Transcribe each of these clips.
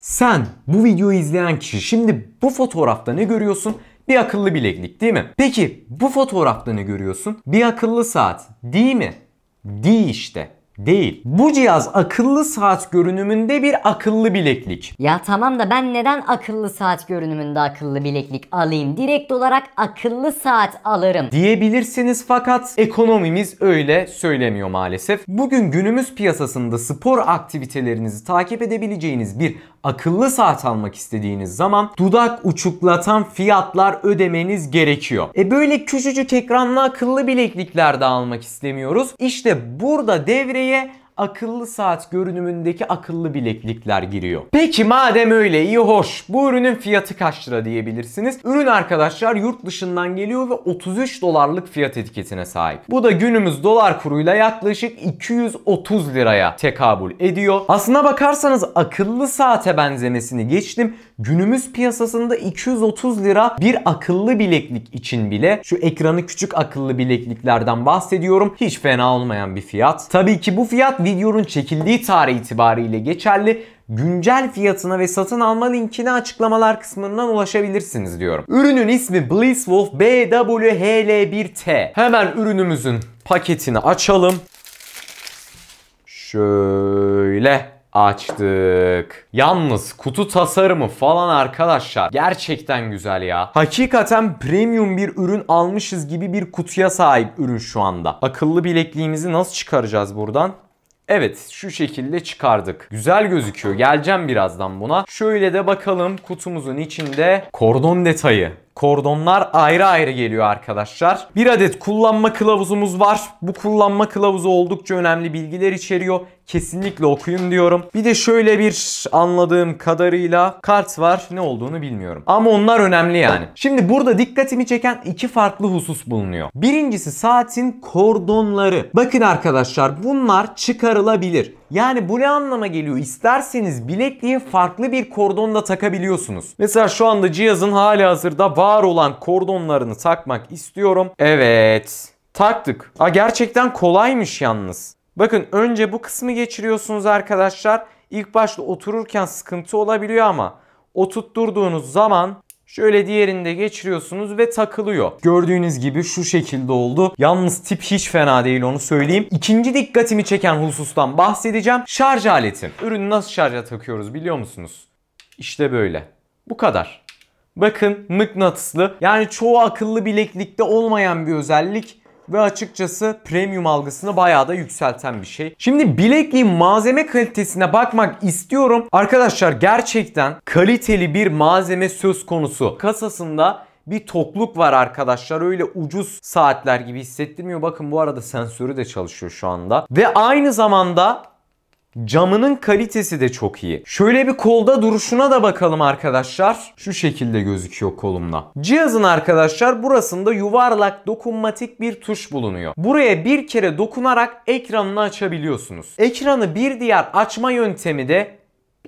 Sen bu videoyu izleyen kişi şimdi bu fotoğrafta ne görüyorsun? Bir akıllı bileklik değil mi? Peki bu fotoğrafta ne görüyorsun? Bir akıllı saat değil mi? Değil işte. Değil. Bu cihaz akıllı saat görünümünde bir akıllı bileklik. Ya tamam da ben neden akıllı saat görünümünde akıllı bileklik alayım? Direkt olarak akıllı saat alırım. Diyebilirsiniz fakat ekonomimiz öyle söylemiyor maalesef. Bugün günümüz piyasasında spor aktivitelerinizi takip edebileceğiniz bir akıllı saat almak istediğiniz zaman dudak uçuklatan fiyatlar ödemeniz gerekiyor. E böyle küçücük ekranlı akıllı bileklikler de almak istemiyoruz. İşte burada devreye लिए akıllı saat görünümündeki akıllı bileklikler giriyor. Peki madem öyle iyi hoş bu ürünün fiyatı kaç lira diyebilirsiniz. Ürün arkadaşlar yurt dışından geliyor ve 33 dolarlık fiyat etiketine sahip. Bu da günümüz dolar kuruyla yaklaşık 230 liraya tekabül ediyor. Aslına bakarsanız akıllı saate benzemesini geçtim. Günümüz piyasasında 230 lira bir akıllı bileklik için bile şu ekranı küçük akıllı bilekliklerden bahsediyorum. Hiç fena olmayan bir fiyat. Tabii ki bu fiyat videonun çekildiği tarih itibariyle geçerli güncel fiyatına ve satın alma linkini açıklamalar kısmından ulaşabilirsiniz diyorum. Ürünün ismi Blisswolf BWHL1T. Hemen ürünümüzün paketini açalım. Şöyle açtık. Yalnız kutu tasarımı falan arkadaşlar gerçekten güzel ya. Hakikaten premium bir ürün almışız gibi bir kutuya sahip ürün şu anda. Akıllı bilekliğimizi nasıl çıkaracağız buradan? Evet şu şekilde çıkardık. Güzel gözüküyor. Geleceğim birazdan buna. Şöyle de bakalım kutumuzun içinde kordon detayı. Kordonlar ayrı ayrı geliyor arkadaşlar. Bir adet kullanma kılavuzumuz var. Bu kullanma kılavuzu oldukça önemli bilgiler içeriyor. Kesinlikle okuyun diyorum. Bir de şöyle bir anladığım kadarıyla kart var. Ne olduğunu bilmiyorum. Ama onlar önemli yani. Şimdi burada dikkatimi çeken iki farklı husus bulunuyor. Birincisi saatin kordonları. Bakın arkadaşlar bunlar çıkarılabilir. Yani bu ne anlama geliyor? İsterseniz bilekliği farklı bir kordonla takabiliyorsunuz. Mesela şu anda cihazın hali hazırda var olan kordonlarını takmak istiyorum. Evet. Taktık. Aa, gerçekten kolaymış yalnız. Bakın önce bu kısmı geçiriyorsunuz arkadaşlar. İlk başta otururken sıkıntı olabiliyor ama oturtturduğunuz zaman Şöyle diğerinde geçiriyorsunuz ve takılıyor. Gördüğünüz gibi şu şekilde oldu. Yalnız tip hiç fena değil onu söyleyeyim. İkinci dikkatimi çeken husustan bahsedeceğim. Şarj aleti. Ürünü nasıl şarja takıyoruz biliyor musunuz? İşte böyle. Bu kadar. Bakın mıknatıslı yani çoğu akıllı bileklikte olmayan bir özellik ve açıkçası premium algısını bayağı da yükselten bir şey. Şimdi bilekliğin malzeme kalitesine bakmak istiyorum. Arkadaşlar gerçekten kaliteli bir malzeme söz konusu. Kasasında bir tokluk var arkadaşlar. Öyle ucuz saatler gibi hissettirmiyor. Bakın bu arada sensörü de çalışıyor şu anda. Ve aynı zamanda Camının kalitesi de çok iyi. Şöyle bir kolda duruşuna da bakalım arkadaşlar. Şu şekilde gözüküyor kolumla. Cihazın arkadaşlar burasında yuvarlak dokunmatik bir tuş bulunuyor. Buraya bir kere dokunarak ekranını açabiliyorsunuz. Ekranı bir diğer açma yöntemi de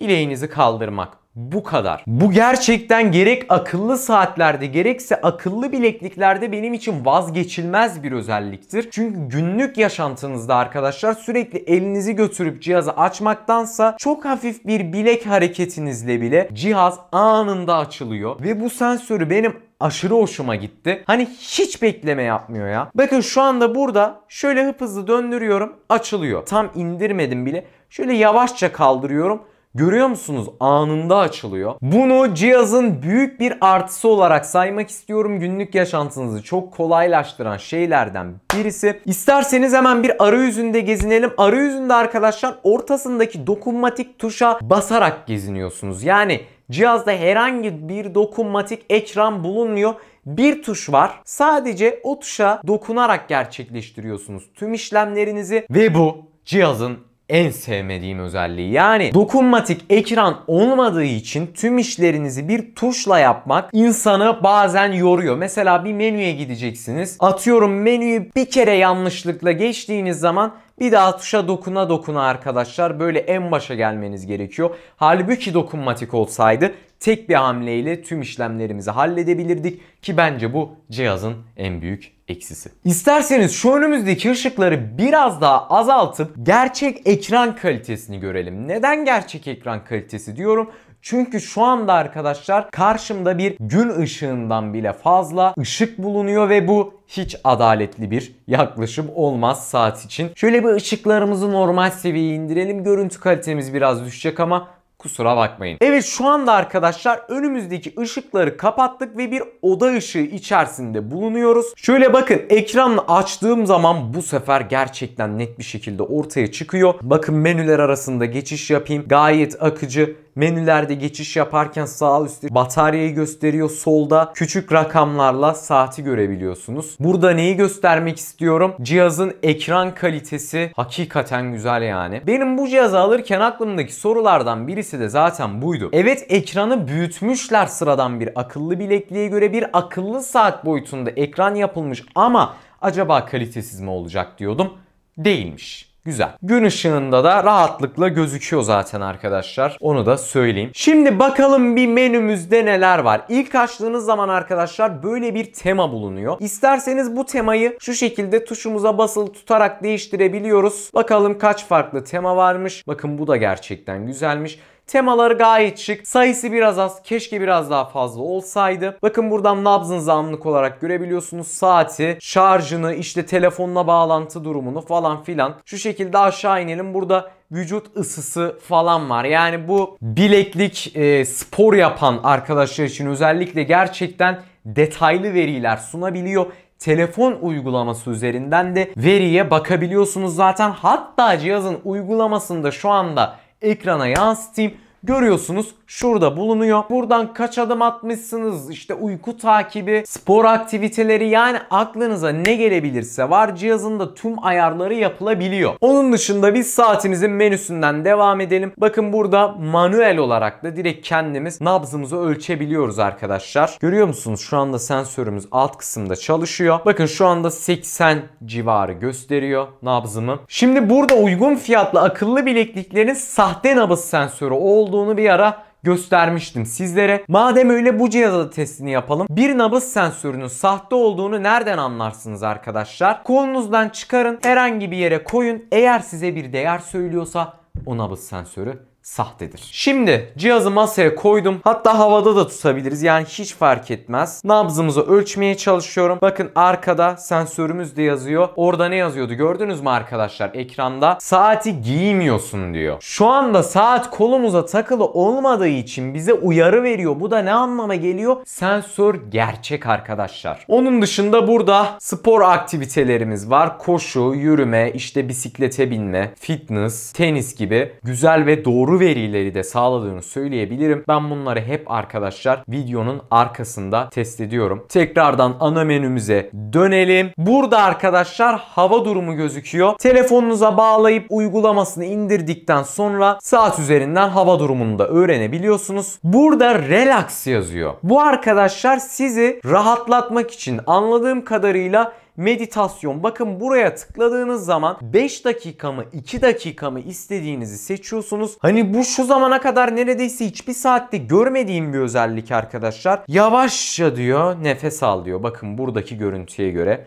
bileğinizi kaldırmak. Bu kadar. Bu gerçekten gerek akıllı saatlerde gerekse akıllı bilekliklerde benim için vazgeçilmez bir özelliktir. Çünkü günlük yaşantınızda arkadaşlar sürekli elinizi götürüp cihazı açmaktansa çok hafif bir bilek hareketinizle bile cihaz anında açılıyor. Ve bu sensörü benim aşırı hoşuma gitti. Hani hiç bekleme yapmıyor ya. Bakın şu anda burada şöyle hıp hızlı döndürüyorum açılıyor. Tam indirmedim bile. Şöyle yavaşça kaldırıyorum Görüyor musunuz? Anında açılıyor. Bunu cihazın büyük bir artısı olarak saymak istiyorum. Günlük yaşantınızı çok kolaylaştıran şeylerden birisi. İsterseniz hemen bir arayüzünde gezinelim. Arayüzünde arkadaşlar ortasındaki dokunmatik tuşa basarak geziniyorsunuz. Yani cihazda herhangi bir dokunmatik ekran bulunmuyor. Bir tuş var. Sadece o tuşa dokunarak gerçekleştiriyorsunuz tüm işlemlerinizi ve bu cihazın en sevmediğim özelliği. Yani dokunmatik ekran olmadığı için tüm işlerinizi bir tuşla yapmak insanı bazen yoruyor. Mesela bir menüye gideceksiniz. Atıyorum menüyü bir kere yanlışlıkla geçtiğiniz zaman bir daha tuşa dokuna dokuna arkadaşlar böyle en başa gelmeniz gerekiyor. Halbuki dokunmatik olsaydı tek bir hamleyle tüm işlemlerimizi halledebilirdik ki bence bu cihazın en büyük eksisi. İsterseniz şu önümüzdeki ışıkları biraz daha azaltıp gerçek ekran kalitesini görelim. Neden gerçek ekran kalitesi diyorum? Çünkü şu anda arkadaşlar karşımda bir gün ışığından bile fazla ışık bulunuyor ve bu hiç adaletli bir yaklaşım olmaz saat için. Şöyle bir ışıklarımızı normal seviyeye indirelim. Görüntü kalitemiz biraz düşecek ama Kusura bakmayın. Evet şu anda arkadaşlar önümüzdeki ışıkları kapattık ve bir oda ışığı içerisinde bulunuyoruz. Şöyle bakın ekranı açtığım zaman bu sefer gerçekten net bir şekilde ortaya çıkıyor. Bakın menüler arasında geçiş yapayım. Gayet akıcı menülerde geçiş yaparken sağ üstte bataryayı gösteriyor. Solda küçük rakamlarla saati görebiliyorsunuz. Burada neyi göstermek istiyorum? Cihazın ekran kalitesi hakikaten güzel yani. Benim bu cihazı alırken aklımdaki sorulardan birisi de zaten buydu. Evet ekranı büyütmüşler sıradan bir akıllı bilekliğe göre bir akıllı saat boyutunda ekran yapılmış ama acaba kalitesiz mi olacak diyordum. Değilmiş. Güzel. Gün ışığında da rahatlıkla gözüküyor zaten arkadaşlar. Onu da söyleyeyim. Şimdi bakalım bir menümüzde neler var. İlk açtığınız zaman arkadaşlar böyle bir tema bulunuyor. İsterseniz bu temayı şu şekilde tuşumuza basılı tutarak değiştirebiliyoruz. Bakalım kaç farklı tema varmış. Bakın bu da gerçekten güzelmiş. Temaları gayet şık. Sayısı biraz az. Keşke biraz daha fazla olsaydı. Bakın buradan nabzın anlık olarak görebiliyorsunuz. Saati, şarjını, işte telefonla bağlantı durumunu falan filan. Şu şekilde aşağı inelim. Burada vücut ısısı falan var. Yani bu bileklik e, spor yapan arkadaşlar için özellikle gerçekten detaylı veriler sunabiliyor telefon uygulaması üzerinden de veriye bakabiliyorsunuz zaten. Hatta cihazın uygulamasında şu anda ekrana yansıtayım görüyorsunuz şurada bulunuyor. Buradan kaç adım atmışsınız işte uyku takibi, spor aktiviteleri yani aklınıza ne gelebilirse var cihazında tüm ayarları yapılabiliyor. Onun dışında biz saatimizin menüsünden devam edelim. Bakın burada manuel olarak da direkt kendimiz nabzımızı ölçebiliyoruz arkadaşlar. Görüyor musunuz şu anda sensörümüz alt kısımda çalışıyor. Bakın şu anda 80 civarı gösteriyor nabzımı. Şimdi burada uygun fiyatlı akıllı bilekliklerin sahte nabız sensörü oldu olduğunu bir ara göstermiştim sizlere. Madem öyle bu cihazda testini yapalım. Bir nabız sensörünün sahte olduğunu nereden anlarsınız arkadaşlar? Kolunuzdan çıkarın, herhangi bir yere koyun. Eğer size bir değer söylüyorsa o nabız sensörü sahtedir. Şimdi cihazı masaya koydum. Hatta havada da tutabiliriz. Yani hiç fark etmez. Nabzımızı ölçmeye çalışıyorum. Bakın arkada sensörümüz de yazıyor. Orada ne yazıyordu gördünüz mü arkadaşlar? Ekranda saati giymiyorsun diyor. Şu anda saat kolumuza takılı olmadığı için bize uyarı veriyor. Bu da ne anlama geliyor? Sensör gerçek arkadaşlar. Onun dışında burada spor aktivitelerimiz var. Koşu, yürüme, işte bisiklete binme, fitness, tenis gibi güzel ve doğru doğru verileri de sağladığını söyleyebilirim. Ben bunları hep arkadaşlar videonun arkasında test ediyorum. Tekrardan ana menümüze dönelim. Burada arkadaşlar hava durumu gözüküyor. Telefonunuza bağlayıp uygulamasını indirdikten sonra saat üzerinden hava durumunu da öğrenebiliyorsunuz. Burada relax yazıyor. Bu arkadaşlar sizi rahatlatmak için anladığım kadarıyla meditasyon. Bakın buraya tıkladığınız zaman 5 dakika mı 2 dakika mı istediğinizi seçiyorsunuz. Hani bu şu zamana kadar neredeyse hiçbir saatte görmediğim bir özellik arkadaşlar. Yavaşça diyor nefes al diyor. Bakın buradaki görüntüye göre.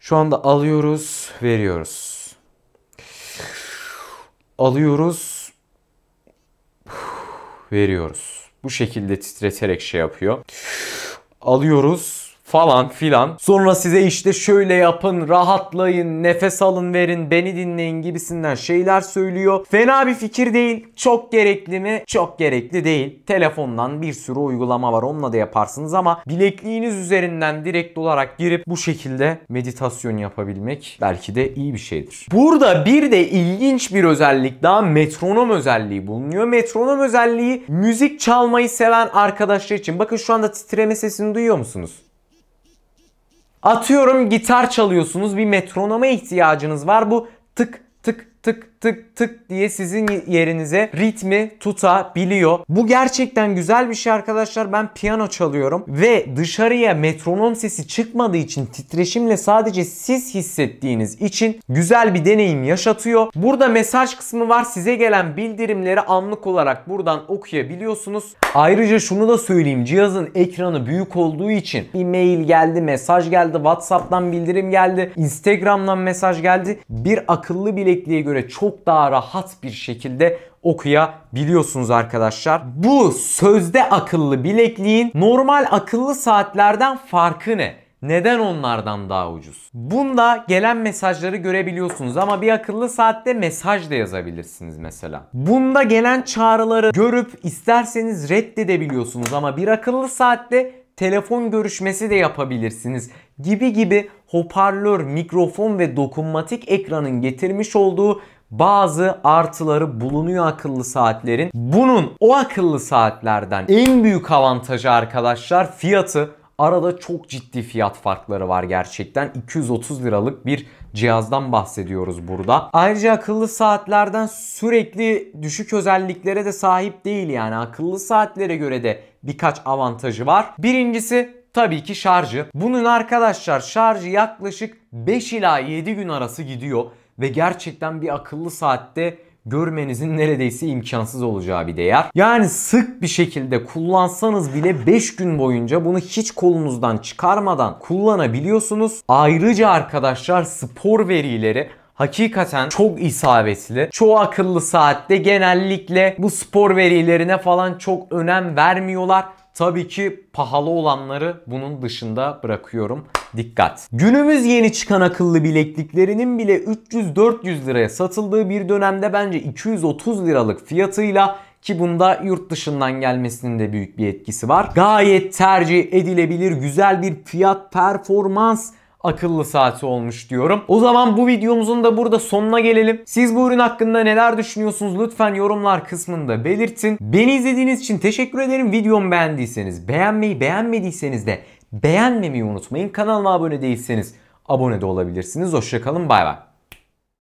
Şu anda alıyoruz veriyoruz. Alıyoruz veriyoruz. Bu şekilde titreterek şey yapıyor. Alıyoruz falan filan. Sonra size işte şöyle yapın, rahatlayın, nefes alın verin, beni dinleyin gibisinden şeyler söylüyor. Fena bir fikir değil. Çok gerekli mi? Çok gerekli değil. Telefondan bir sürü uygulama var. Onunla da yaparsınız ama bilekliğiniz üzerinden direkt olarak girip bu şekilde meditasyon yapabilmek belki de iyi bir şeydir. Burada bir de ilginç bir özellik daha metronom özelliği bulunuyor. Metronom özelliği müzik çalmayı seven arkadaşlar için. Bakın şu anda titreme sesini duyuyor musunuz? Atıyorum gitar çalıyorsunuz bir metronoma ihtiyacınız var. Bu tık tık tık tık tık diye sizin yerinize ritmi tutabiliyor. Bu gerçekten güzel bir şey arkadaşlar. Ben piyano çalıyorum ve dışarıya metronom sesi çıkmadığı için titreşimle sadece siz hissettiğiniz için güzel bir deneyim yaşatıyor. Burada mesaj kısmı var. Size gelen bildirimleri anlık olarak buradan okuyabiliyorsunuz. Ayrıca şunu da söyleyeyim. Cihazın ekranı büyük olduğu için bir mail geldi, mesaj geldi, WhatsApp'tan bildirim geldi, Instagram'dan mesaj geldi. Bir akıllı bilekliğe göre çok çok daha rahat bir şekilde okuyabiliyorsunuz arkadaşlar. Bu sözde akıllı bilekliğin normal akıllı saatlerden farkı ne? Neden onlardan daha ucuz? Bunda gelen mesajları görebiliyorsunuz ama bir akıllı saatte mesaj da yazabilirsiniz mesela. Bunda gelen çağrıları görüp isterseniz reddedebiliyorsunuz ama bir akıllı saatte telefon görüşmesi de yapabilirsiniz gibi gibi hoparlör, mikrofon ve dokunmatik ekranın getirmiş olduğu bazı artıları bulunuyor akıllı saatlerin. Bunun o akıllı saatlerden en büyük avantajı arkadaşlar fiyatı Arada çok ciddi fiyat farkları var gerçekten. 230 liralık bir cihazdan bahsediyoruz burada. Ayrıca akıllı saatlerden sürekli düşük özelliklere de sahip değil yani. Akıllı saatlere göre de birkaç avantajı var. Birincisi tabii ki şarjı. Bunun arkadaşlar şarjı yaklaşık 5 ila 7 gün arası gidiyor ve gerçekten bir akıllı saatte görmenizin neredeyse imkansız olacağı bir değer. Yani sık bir şekilde kullansanız bile 5 gün boyunca bunu hiç kolunuzdan çıkarmadan kullanabiliyorsunuz. Ayrıca arkadaşlar spor verileri hakikaten çok isabetli. Çoğu akıllı saatte genellikle bu spor verilerine falan çok önem vermiyorlar Tabii ki pahalı olanları bunun dışında bırakıyorum. Dikkat. Günümüz yeni çıkan akıllı bilekliklerinin bile 300-400 liraya satıldığı bir dönemde bence 230 liralık fiyatıyla ki bunda yurt dışından gelmesinin de büyük bir etkisi var. Gayet tercih edilebilir güzel bir fiyat performans akıllı saati olmuş diyorum. O zaman bu videomuzun da burada sonuna gelelim. Siz bu ürün hakkında neler düşünüyorsunuz lütfen yorumlar kısmında belirtin. Beni izlediğiniz için teşekkür ederim. Videomu beğendiyseniz beğenmeyi beğenmediyseniz de beğenmemeyi unutmayın. Kanalıma abone değilseniz abone de olabilirsiniz. Hoşçakalın bay bay.